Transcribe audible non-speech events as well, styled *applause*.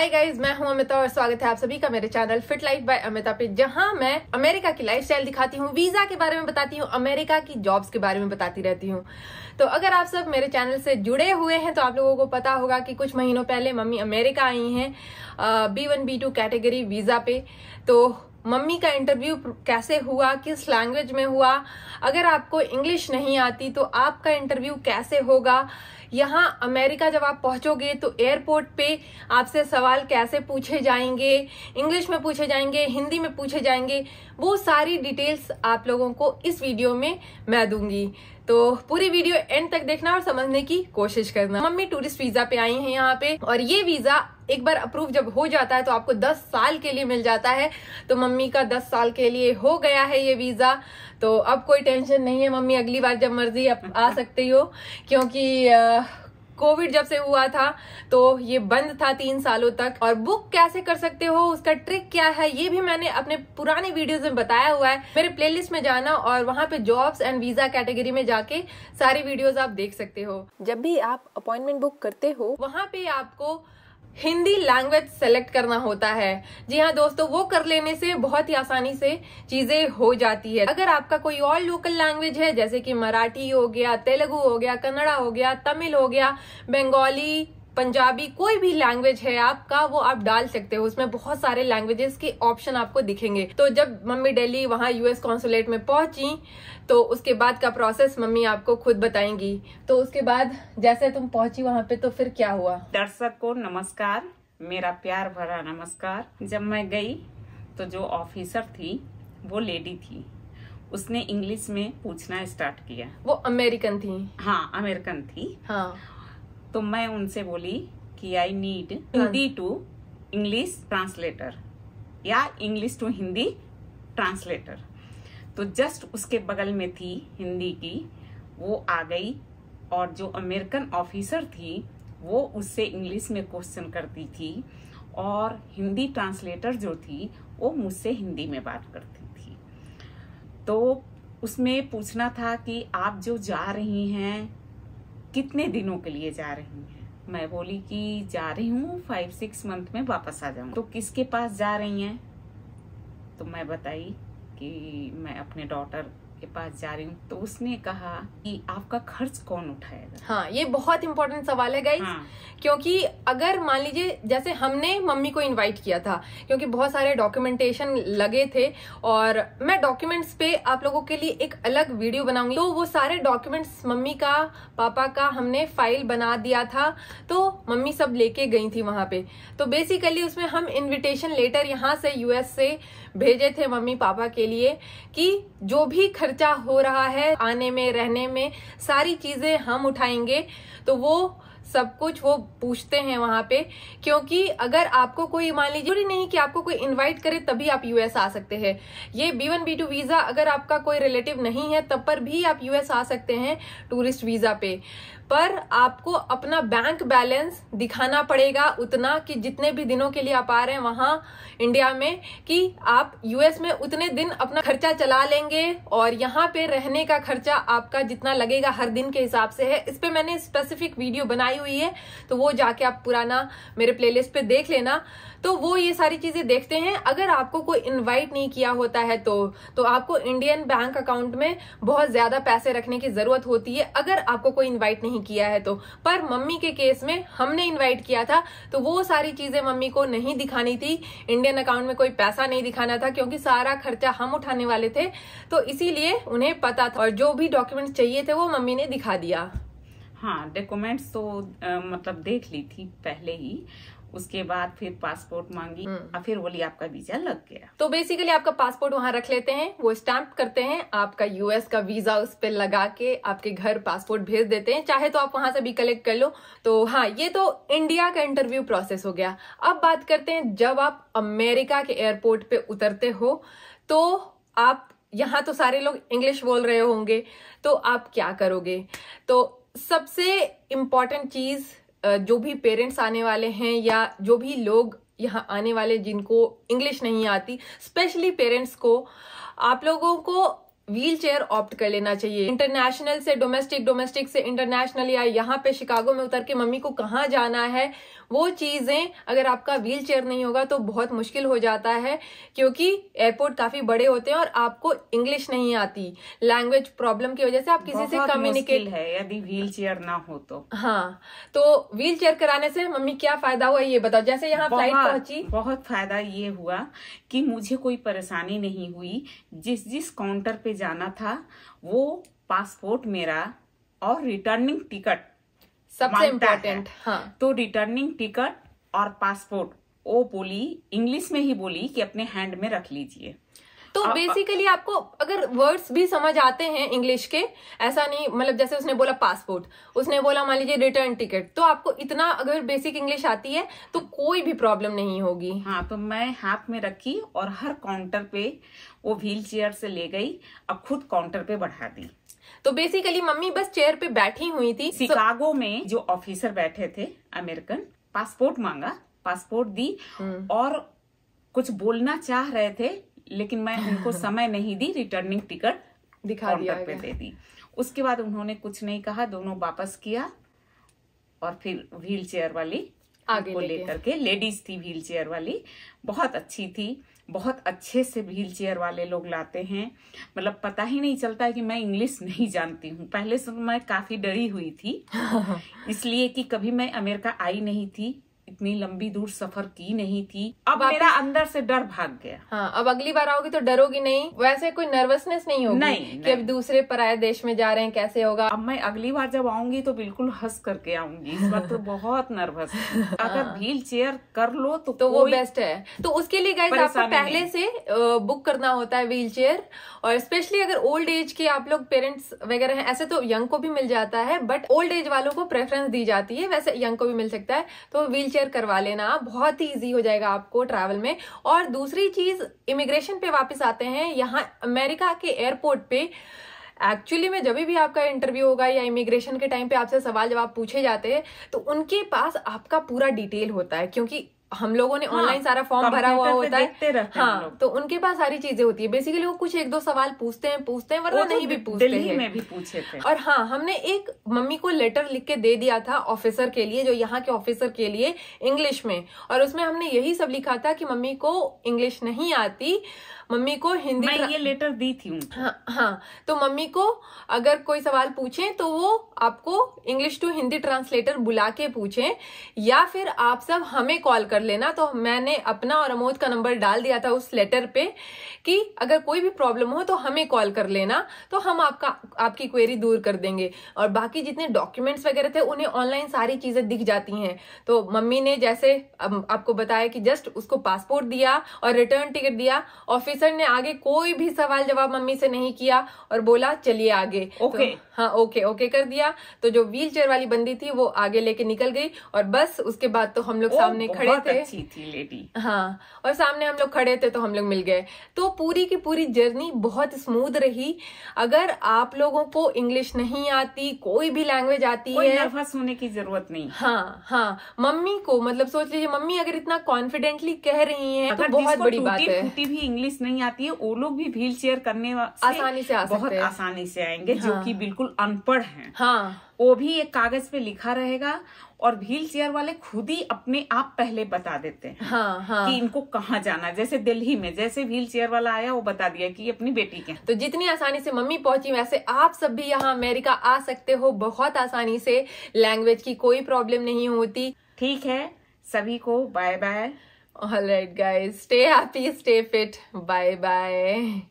Hi guys मैं हूं अमिता और स्वागत है आप सभी का मेरे channel fit life by Amita पे जहां मैं अमेरिका की लाइफस्टाइल दिखाती हूं वीजा के बारे में बताती हूं अमेरिका की जॉब्स के बारे में बताती रहती हूं तो अगर आप सब मेरे चैनल से जुड़े हुए हैं तो आप लोगों को पता होगा कि कुछ महीनों पहले मम्मी अमेरिका आई है बी वन कैटेगरी वीजा पे तो मम्मी का इंटरव्यू कैसे हुआ किस लैंग्वेज में हुआ अगर आपको इंग्लिश नहीं आती तो आपका इंटरव्यू कैसे होगा यहाँ अमेरिका जब आप पहुंचोगे तो एयरपोर्ट पे आपसे सवाल कैसे पूछे जाएंगे इंग्लिश में पूछे जाएंगे हिंदी में पूछे जाएंगे वो सारी डिटेल्स आप लोगों को इस वीडियो में मैं दूंगी तो पूरी वीडियो एंड तक देखना और समझने की कोशिश करना मम्मी टूरिस्ट वीजा पे आई है यहाँ पे और ये वीजा एक बार अप्रूव जब हो जाता है तो आपको 10 साल के लिए मिल जाता है तो मम्मी का 10 साल के लिए हो गया है ये वीज़ा तो अब कोई टेंशन नहीं है मम्मी अगली बार जब मर्जी आप आ सकते हो क्योंकि आ, कोविड जब से हुआ था तो ये बंद था तीन सालों तक और बुक कैसे कर सकते हो उसका ट्रिक क्या है ये भी मैंने अपने पुराने वीडियोस में बताया हुआ है मेरे प्लेलिस्ट में जाना और वहाँ पे जॉब्स एंड वीजा कैटेगरी में जाके सारी वीडियोस आप देख सकते हो जब भी आप अपॉइंटमेंट बुक करते हो वहाँ पे आपको हिंदी लैंग्वेज सेलेक्ट करना होता है जी हाँ दोस्तों वो कर लेने से बहुत ही आसानी से चीजें हो जाती है अगर आपका कोई और लोकल लैंग्वेज है जैसे कि मराठी हो गया तेलुगु हो गया कन्नड़ा हो गया तमिल हो गया बंगाली पंजाबी कोई भी लैंग्वेज है आपका वो आप डाल सकते हो उसमें बहुत सारे लैंग्वेजेस के ऑप्शन आपको दिखेंगे तो जब मम्मी दिल्ली वहाँ यूएस कॉन्सुलेट में पहुंची तो उसके बाद का प्रोसेस मम्मी आपको खुद बताएंगी तो उसके बाद जैसे तुम पहुंची वहाँ पे तो फिर क्या हुआ दर्शक को नमस्कार मेरा प्यार भरा नमस्कार जब मैं गई तो जो ऑफिसर थी वो लेडी थी उसने इंग्लिश में पूछना स्टार्ट किया वो अमेरिकन थी हाँ अमेरिकन थी हाँ तो मैं उनसे बोली कि आई नीड हाँ। हिंदी टू इंग्लिश ट्रांसलेटर या इंग्लिश टू हिंदी ट्रांसलेटर तो जस्ट उसके बगल में थी हिंदी की वो आ गई और जो अमेरिकन ऑफिसर थी वो उससे इंग्लिश में क्वेश्चन करती थी और हिंदी ट्रांसलेटर जो थी वो मुझसे हिंदी में बात करती थी तो उसमें पूछना था कि आप जो जा रही हैं कितने दिनों के लिए जा रही हैं मैं बोली कि जा रही हूँ फाइव सिक्स मंथ में वापस आ जाऊँ तो किसके पास जा रही हैं तो मैं बताई कि मैं अपने डॉटर के पास जा रही हूँ तो उसने कहा कि आपका खर्च कौन उठाएगा हाँ ये बहुत इंपॉर्टेंट सवाल है गाइज हाँ। क्योंकि अगर मान लीजिए जैसे हमने मम्मी को इनवाइट किया था क्योंकि बहुत सारे डॉक्यूमेंटेशन लगे थे और मैं डॉक्यूमेंट्स पे आप लोगों के लिए एक अलग वीडियो बनाऊंगी तो वो सारे डॉक्यूमेंट्स मम्मी का पापा का हमने फाइल बना दिया था तो मम्मी सब लेके गई थी वहां पे तो बेसिकली उसमें हम इन्विटेशन लेटर यहाँ से यूएस से भेजे थे मम्मी पापा के लिए कि जो भी खर्च खर्चा हो रहा है आने में रहने में सारी चीजें हम उठाएंगे तो वो सब कुछ वो पूछते हैं वहां पे क्योंकि अगर आपको कोई मान लीजिए नहीं कि आपको कोई इनवाइट करे तभी आप यूएस आ सकते हैं ये B one B two visa अगर आपका कोई रिलेटिव नहीं है तब पर भी आप यूएस आ सकते हैं टूरिस्ट वीजा पे पर आपको अपना बैंक बैलेंस दिखाना पड़ेगा उतना कि जितने भी दिनों के लिए आप आ रहे हैं वहां इंडिया में कि आप यूएस में उतने दिन अपना खर्चा चला लेंगे और यहाँ पे रहने का खर्चा आपका जितना लगेगा हर दिन के हिसाब से है इस पे मैंने स्पेसिफिक वीडियो बनाई हुई है तो वो जाके आप पुराना मेरे प्लेलिस्ट पे देख लेना तो वो ये सारी चीजें देखते हैं अगर आपको कोई इनवाइट नहीं किया होता है तो तो आपको इंडियन बैंक अकाउंट में बहुत ज्यादा पैसे रखने की जरूरत होती है अगर आपको कोई इनवाइट नहीं किया है तो पर मम्मी के केस में हमने इनवाइट किया था तो वो सारी चीजें मम्मी को नहीं दिखानी थी इंडियन अकाउंट में कोई पैसा नहीं दिखाना था क्योंकि सारा खर्चा हम उठाने वाले थे तो इसीलिए उन्हें पता था और जो भी डॉक्यूमेंट चाहिए थे वो मम्मी ने दिखा दिया हाँ डॉक्यूमेंट्स तो आ, मतलब देख ली थी पहले ही उसके बाद फिर पासपोर्ट मांगी और हम्म। फिर बोली आपका वीजा लग गया तो बेसिकली आपका पासपोर्ट वहाँ रख लेते हैं वो स्टैंप करते हैं आपका यूएस का वीजा उस पर लगा के आपके घर पासपोर्ट भेज देते हैं चाहे तो आप वहां से भी कलेक्ट कर लो तो हाँ ये तो इंडिया का इंटरव्यू प्रोसेस हो गया अब बात करते हैं जब आप अमेरिका के एयरपोर्ट पे उतरते हो तो आप यहाँ तो सारे लोग इंग्लिश बोल रहे होंगे तो आप क्या करोगे तो सबसे इम्पॉर्टेंट चीज जो भी पेरेंट्स आने वाले हैं या जो भी लोग यहाँ आने वाले जिनको इंग्लिश नहीं आती स्पेशली पेरेंट्स को आप लोगों को व्हील चेयर ऑप्ट कर लेना चाहिए इंटरनेशनल से डोमेस्टिक डोमेस्टिक से इंटरनेशनल या यहाँ पे शिकागो में उतर के मम्मी को कहाँ जाना है वो चीज़ें अगर आपका व्हील चेयर नहीं होगा तो बहुत मुश्किल हो जाता है क्योंकि एयरपोर्ट काफ़ी बड़े होते हैं और आपको इंग्लिश नहीं आती लैंग्वेज प्रॉब्लम की वजह से आप किसी से कम्युनिकेट है यदि व्हील चेयर ना हो तो हाँ तो व्हील चेयर कराने से मम्मी क्या फायदा हुआ ये बताओ जैसे यहाँ फ्लाइट पहुंची बहुत फायदा ये हुआ कि मुझे कोई परेशानी नहीं हुई जिस जिस काउंटर पे जाना था वो पासपोर्ट मेरा और रिटर्निंग टिकट सबसे इम्पोर्टेंट हाँ तो रिटर्निंग टिकट और पासपोर्ट वो बोली इंग्लिश में ही बोली कि अपने हैंड में रख लीजिए तो बेसिकली आपको अगर वर्ड्स भी समझ आते हैं इंग्लिश के ऐसा नहीं मतलब जैसे उसने बोला पासपोर्ट उसने बोला मान लीजिए रिटर्न टिकट तो आपको इतना अगर बेसिक इंग्लिश आती है तो कोई भी प्रॉब्लम नहीं होगी हाँ तो मैं हाथ में रखी और हर काउंटर पे वो व्हील चेयर से ले गई और खुद काउंटर पे बढ़ा दी तो बेसिकली मम्मी बस चेयर पे बैठी हुई थी शिकागो में जो ऑफिसर बैठे थे अमेरिकन पासपोर्ट मांगा पासपोर्ट दी हम्म। और कुछ बोलना चाह रहे थे लेकिन मैं उनको *laughs* समय नहीं दी रिटर्निंग टिकट दिखा दिया पे दे दी उसके बाद उन्होंने कुछ नहीं कहा दोनों वापस किया और फिर व्हील चेयर वाली आगे लेकर के लेडीज थी व्हील चेयर वाली बहुत अच्छी थी बहुत अच्छे से व्हील चेयर वाले लोग लाते हैं मतलब पता ही नहीं चलता है कि मैं इंग्लिश नहीं जानती हूँ पहले से तो मैं काफ़ी डरी हुई थी *laughs* इसलिए कि कभी मैं अमेरिका आई नहीं थी इतनी लंबी दूर सफर की नहीं थी अब मेरा अंदर से डर भाग गया हाँ अब अगली बार आओगी तो डरोगी नहीं वैसे कोई नर्वसनेस नहीं होगी नहीं कि अब दूसरे पराये देश में जा रहे हैं कैसे होगा अब मैं अगली बार जब आऊंगी तो बिल्कुल हंस करके आऊंगी इस बार तो *laughs* बहुत नर्वस हाँ। अगर व्हील चेयर कर लो तो, तो वो बेस्ट है तो उसके लिए गाइज आपको पहले से बुक करना होता है व्हील चेयर और स्पेशली अगर ओल्ड एज के आप लोग पेरेंट्स वगैरह हैं ऐसे तो यंग को भी मिल जाता है बट ओल्ड एज वालों को प्रेफरेंस दी जाती है वैसे यंग को भी मिल सकता है तो व्हील शेयर करवा लेना बहुत ही ईजी हो जाएगा आपको ट्रैवल में और दूसरी चीज़ इमिग्रेशन पे वापस आते हैं यहाँ अमेरिका के एयरपोर्ट पे एक्चुअली में जब भी आपका इंटरव्यू होगा या इमिग्रेशन के टाइम पे आपसे सवाल जवाब पूछे जाते हैं तो उनके पास आपका पूरा डिटेल होता है क्योंकि हम लोगों ने ऑनलाइन हाँ, सारा फॉर्म भरा हुआ होता है हाँ तो उनके पास सारी चीजें होती है बेसिकली वो कुछ एक दो सवाल पूछते हैं पूछते हैं वरना तो नहीं भी पूछते हैं में भी पूछे थे और हाँ हमने एक मम्मी को लेटर लिख के दे दिया था ऑफिसर के लिए जो यहाँ के ऑफिसर के लिए इंग्लिश में और उसमें हमने यही सब लिखा था कि मम्मी को इंग्लिश नहीं आती मम्मी को हिंदी मैं ये लेटर दी थी हाँ हाँ तो मम्मी को अगर कोई सवाल पूछे तो वो आपको इंग्लिश टू हिंदी ट्रांसलेटर बुला के पूछे या फिर आप सब हमें कॉल कर लेना तो मैंने अपना और अमोद का नंबर डाल दिया था उस लेटर पे कि अगर कोई भी प्रॉब्लम हो तो हमें कॉल कर लेना तो हम आपका आपकी क्वेरी दूर कर देंगे और बाकी जितने डॉक्यूमेंट्स वगैरह थे उन्हें ऑनलाइन सारी चीजें दिख जाती हैं तो मम्मी ने जैसे आपको बताया कि जस्ट उसको पासपोर्ट दिया और रिटर्न टिकट दिया ऑफिस सर ने आगे कोई भी सवाल जवाब मम्मी से नहीं किया और बोला चलिए आगे तो ओके okay. तो, हाँ ओके ओके कर दिया तो जो व्हील चेयर वाली बंदी थी वो आगे लेके निकल गई और बस उसके बाद तो हम लोग सामने खड़े थे अच्छी थी लेडी हाँ और सामने हम लोग खड़े थे तो हम लोग मिल गए तो पूरी की पूरी जर्नी बहुत स्मूथ रही अगर आप लोगों को इंग्लिश नहीं आती कोई भी लैंग्वेज आती है नर्वस होने की जरूरत नहीं हाँ हाँ मम्मी को मतलब सोच लीजिए मम्मी अगर इतना कॉन्फिडेंटली कह रही है तो बहुत बड़ी बात है इंग्लिश नहीं नहीं आती है वो लोग भी व्हील चेयर करने से आसानी से आ सकते बहुत आसानी से आएंगे हाँ। जो कि बिल्कुल अनपढ़ हैं हाँ। वो भी एक कागज पे लिखा रहेगा और व्हील चेयर वाले खुद ही अपने आप पहले बता देते हैं हाँ, हाँ. कि इनको कहाँ जाना जैसे दिल्ली में जैसे व्हील चेयर वाला आया वो बता दिया कि अपनी बेटी के तो जितनी आसानी से मम्मी पहुंची वैसे आप सब भी यहाँ अमेरिका आ सकते हो बहुत आसानी से लैंग्वेज की कोई प्रॉब्लम नहीं होती ठीक है सभी को bye bye Alright guys, stay happy, stay fit. Bye bye.